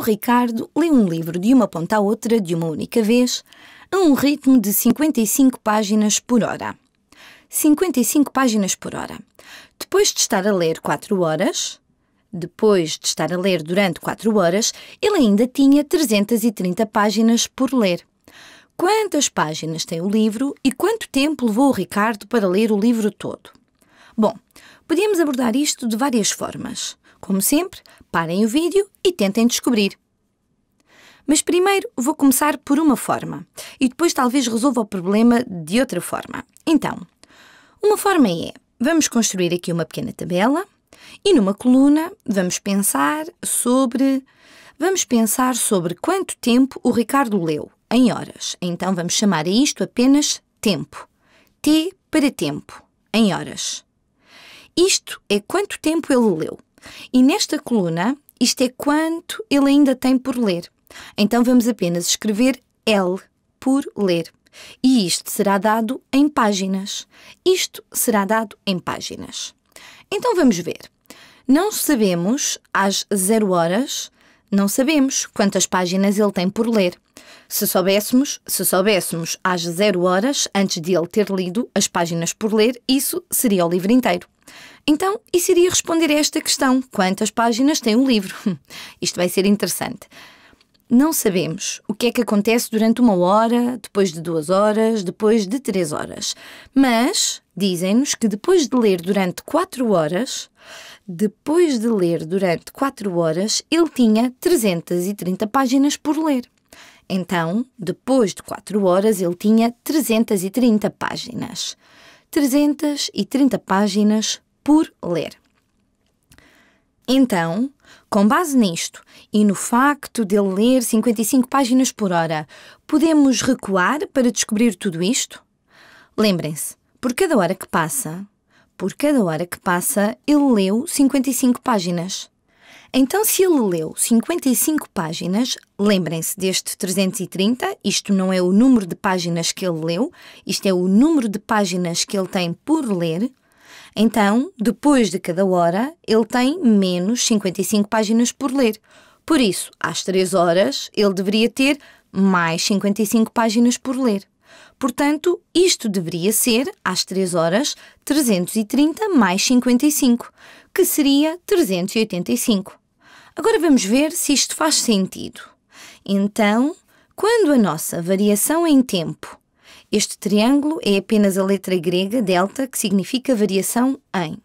o Ricardo lê um livro de uma ponta à outra de uma única vez, a um ritmo de 55 páginas por hora. 55 páginas por hora. Depois de estar a ler 4 horas, depois de estar a ler durante 4 horas, ele ainda tinha 330 páginas por ler. Quantas páginas tem o livro e quanto tempo levou o Ricardo para ler o livro todo? Bom, podíamos abordar isto de várias formas. Como sempre, parem o vídeo e tentem descobrir. Mas primeiro vou começar por uma forma e depois talvez resolva o problema de outra forma. Então, uma forma é: vamos construir aqui uma pequena tabela e numa coluna vamos pensar sobre vamos pensar sobre quanto tempo o Ricardo leu em horas. Então vamos chamar a isto apenas tempo. T para tempo, em horas. Isto é quanto tempo ele leu. E nesta coluna, isto é quanto ele ainda tem por ler. Então vamos apenas escrever L por ler. E isto será dado em páginas. Isto será dado em páginas. Então vamos ver. Não sabemos às zero horas, não sabemos quantas páginas ele tem por ler. Se soubéssemos, se soubéssemos às zero horas, antes de ele ter lido as páginas por ler, isso seria o livro inteiro. Então, isso iria responder a esta questão: quantas páginas tem o livro? Isto vai ser interessante. Não sabemos o que é que acontece durante uma hora, depois de duas horas, depois de três horas. Mas dizem-nos que depois de ler durante quatro horas, depois de ler durante quatro horas, ele tinha 330 páginas por ler. Então, depois de quatro horas, ele tinha 330 páginas. 330 páginas por ler. Então, com base nisto e no facto de ele ler 55 páginas por hora, podemos recuar para descobrir tudo isto? Lembrem-se, por cada hora que passa, por cada hora que passa, ele leu 55 páginas. Então, se ele leu 55 páginas, lembrem-se deste 330, isto não é o número de páginas que ele leu, isto é o número de páginas que ele tem por ler, então, depois de cada hora, ele tem menos 55 páginas por ler. Por isso, às 3 horas, ele deveria ter mais 55 páginas por ler. Portanto, isto deveria ser, às 3 horas, 330 mais 55, que seria 385. Agora vamos ver se isto faz sentido. Então, quando a nossa variação em tempo este triângulo é apenas a letra grega delta, que significa variação em.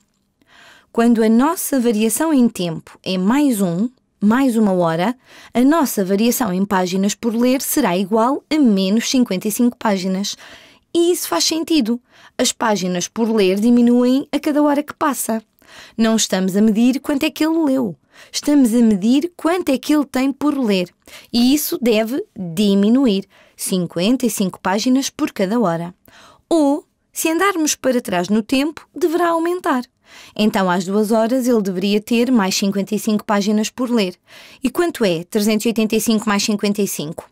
Quando a nossa variação em tempo é mais um, mais uma hora, a nossa variação em páginas por ler será igual a menos 55 páginas. E isso faz sentido. As páginas por ler diminuem a cada hora que passa. Não estamos a medir quanto é que ele leu. Estamos a medir quanto é que ele tem por ler. E isso deve diminuir. 55 páginas por cada hora. Ou, se andarmos para trás no tempo, deverá aumentar. Então, às duas horas, ele deveria ter mais 55 páginas por ler. E quanto é 385 mais 55?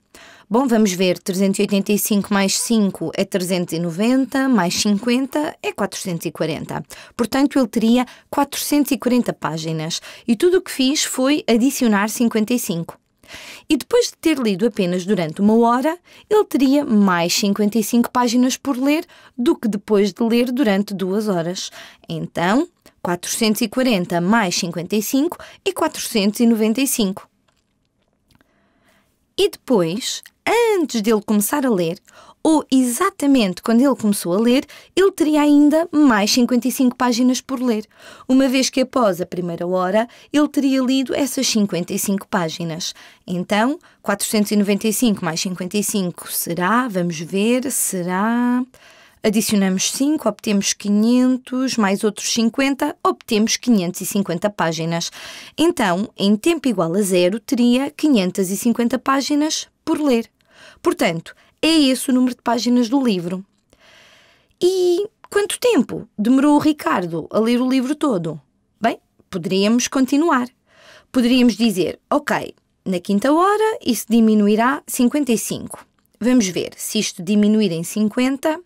Bom, vamos ver, 385 mais 5 é 390, mais 50 é 440. Portanto, ele teria 440 páginas. E tudo o que fiz foi adicionar 55. E depois de ter lido apenas durante uma hora, ele teria mais 55 páginas por ler do que depois de ler durante duas horas. Então, 440 mais 55 e 495. E depois, antes dele começar a ler, ou exatamente quando ele começou a ler, ele teria ainda mais 55 páginas por ler, uma vez que após a primeira hora ele teria lido essas 55 páginas. Então, 495 mais 55 será, vamos ver, será. Adicionamos 5, obtemos 500, mais outros 50, obtemos 550 páginas. Então, em tempo igual a zero, teria 550 páginas por ler. Portanto, é esse o número de páginas do livro. E quanto tempo demorou o Ricardo a ler o livro todo? Bem, poderíamos continuar. Poderíamos dizer, ok, na quinta hora isso diminuirá 55. Vamos ver se isto diminuir em 50.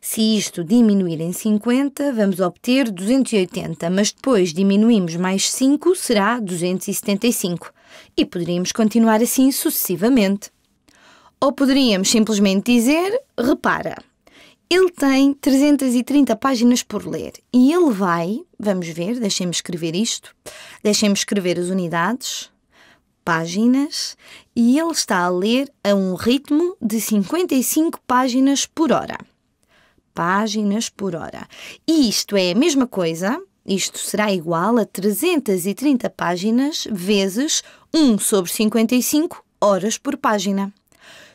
Se isto diminuir em 50, vamos obter 280, mas depois diminuímos mais 5, será 275. E poderíamos continuar assim sucessivamente. Ou poderíamos simplesmente dizer: repara, ele tem 330 páginas por ler e ele vai, vamos ver, deixem-me escrever isto, deixem-me escrever as unidades, páginas, e ele está a ler a um ritmo de 55 páginas por hora. Páginas por hora. E isto é a mesma coisa, isto será igual a 330 páginas vezes 1 sobre 55 horas por página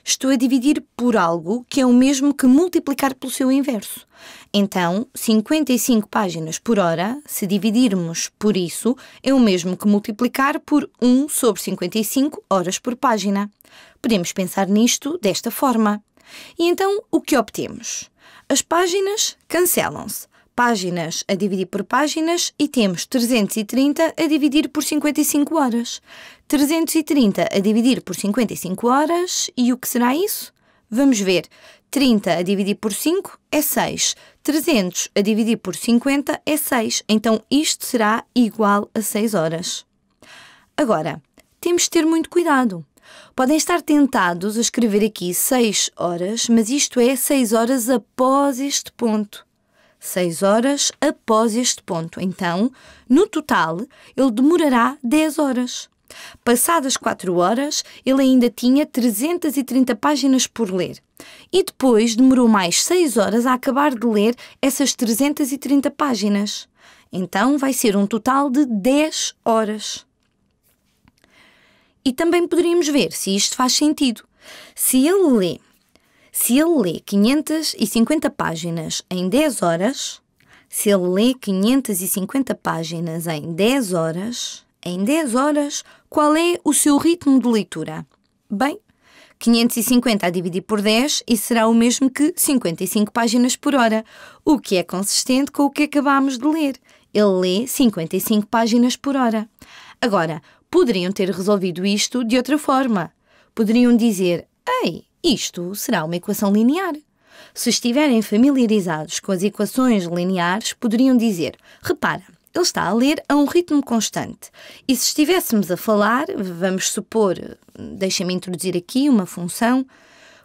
estou a dividir por algo que é o mesmo que multiplicar pelo seu inverso. Então, 55 páginas por hora, se dividirmos por isso, é o mesmo que multiplicar por 1 sobre 55 horas por página. Podemos pensar nisto desta forma. E então, o que obtemos? As páginas cancelam-se páginas a dividir por páginas e temos 330 a dividir por 55 horas. 330 a dividir por 55 horas e o que será isso? Vamos ver. 30 a dividir por 5 é 6. 300 a dividir por 50 é 6. Então isto será igual a 6 horas. Agora, temos de ter muito cuidado. Podem estar tentados a escrever aqui 6 horas, mas isto é 6 horas após este ponto. 6 horas após este ponto. Então, no total, ele demorará 10 horas. Passadas 4 horas, ele ainda tinha 330 páginas por ler. E depois demorou mais 6 horas a acabar de ler essas 330 páginas. Então vai ser um total de 10 horas. E também poderíamos ver se isto faz sentido. Se ele lê se ele lê 550 páginas em 10 horas, se ele lê 550 páginas em 10 horas, em 10 horas, qual é o seu ritmo de leitura? Bem, 550 a dividir por 10 e será o mesmo que 55 páginas por hora, o que é consistente com o que acabámos de ler. Ele lê 55 páginas por hora. Agora, poderiam ter resolvido isto de outra forma. Poderiam dizer: Ei, isto será uma equação linear. Se estiverem familiarizados com as equações lineares, poderiam dizer: repara, ele está a ler a um ritmo constante. E se estivéssemos a falar, vamos supor, deixem-me introduzir aqui uma função,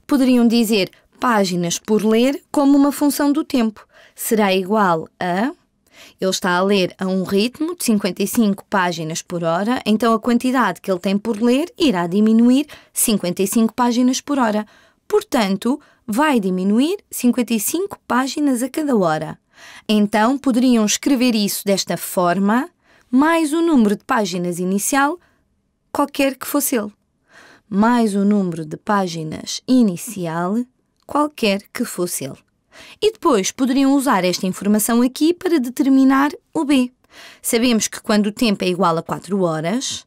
poderiam dizer páginas por ler como uma função do tempo. Será igual a ele está a ler a um ritmo de 55 páginas por hora, então a quantidade que ele tem por ler irá diminuir 55 páginas por hora. Portanto, vai diminuir 55 páginas a cada hora. Então, poderiam escrever isso desta forma, mais o número de páginas inicial, qualquer que fosse ele. Mais o número de páginas inicial, qualquer que fosse ele. E depois poderiam usar esta informação aqui para determinar o B. Sabemos que quando o tempo é igual a 4 horas,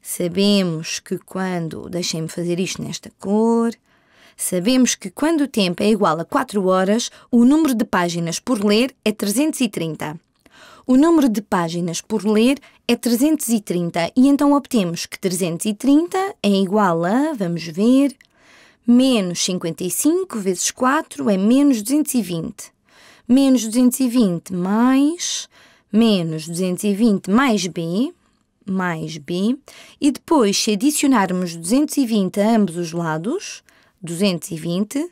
sabemos que quando. Deixem-me fazer isto nesta cor. Sabemos que quando o tempo é igual a 4 horas, o número de páginas por ler é 330. O número de páginas por ler é 330 e então obtemos que 330 é igual a, vamos ver, Menos 55 vezes 4 é menos 220. Menos 220 mais menos 220 mais b, mais b, e depois, se adicionarmos 220 a ambos os lados, 220,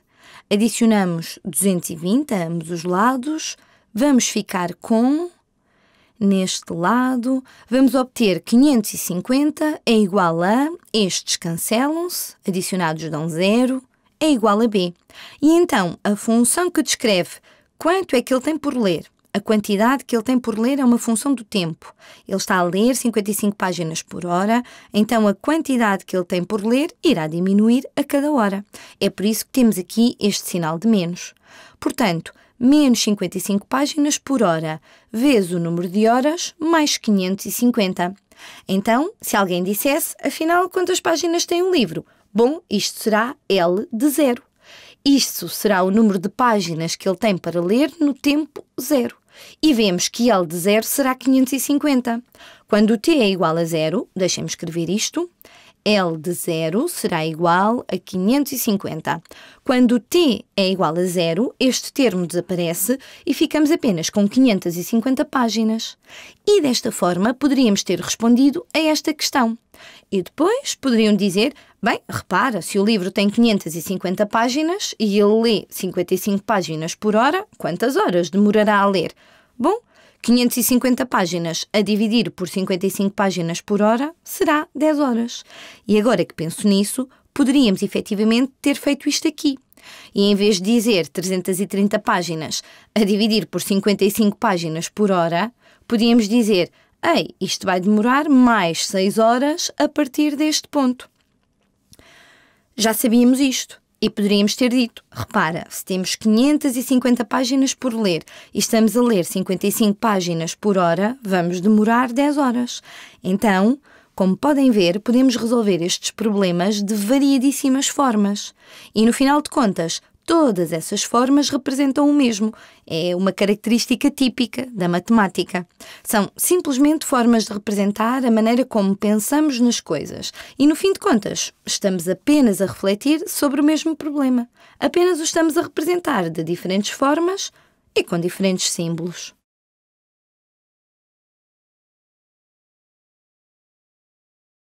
adicionamos 220 a ambos os lados, vamos ficar com neste lado, vamos obter 550 é igual a, estes cancelam-se, adicionados dão zero, é igual a b. E então, a função que descreve quanto é que ele tem por ler, a quantidade que ele tem por ler é uma função do tempo. Ele está a ler 55 páginas por hora, então a quantidade que ele tem por ler irá diminuir a cada hora. É por isso que temos aqui este sinal de menos. Portanto, menos 55 páginas por hora, vezes o número de horas, mais 550. Então, se alguém dissesse, afinal, quantas páginas tem um livro? Bom, isto será L de zero. Isto será o número de páginas que ele tem para ler no tempo zero. E vemos que L de zero será 550. Quando o T é igual a zero, deixem-me escrever isto, L de zero será igual a 550. Quando t é igual a 0, este termo desaparece e ficamos apenas com 550 páginas. E desta forma poderíamos ter respondido a esta questão. E depois poderiam dizer: bem, repara, se o livro tem 550 páginas e ele lê 55 páginas por hora, quantas horas demorará a ler? Bom, 550 páginas a dividir por 55 páginas por hora será 10 horas. E agora que penso nisso, poderíamos efetivamente ter feito isto aqui. E em vez de dizer 330 páginas a dividir por 55 páginas por hora, podíamos dizer: Ei, isto vai demorar mais 6 horas a partir deste ponto. Já sabíamos isto. E poderíamos ter dito: repara, se temos 550 páginas por ler e estamos a ler 55 páginas por hora, vamos demorar 10 horas. Então, como podem ver, podemos resolver estes problemas de variedíssimas formas. E no final de contas, Todas essas formas representam o mesmo, é uma característica típica da matemática. São simplesmente formas de representar a maneira como pensamos nas coisas e, no fim de contas, estamos apenas a refletir sobre o mesmo problema. Apenas o estamos a representar de diferentes formas e com diferentes símbolos.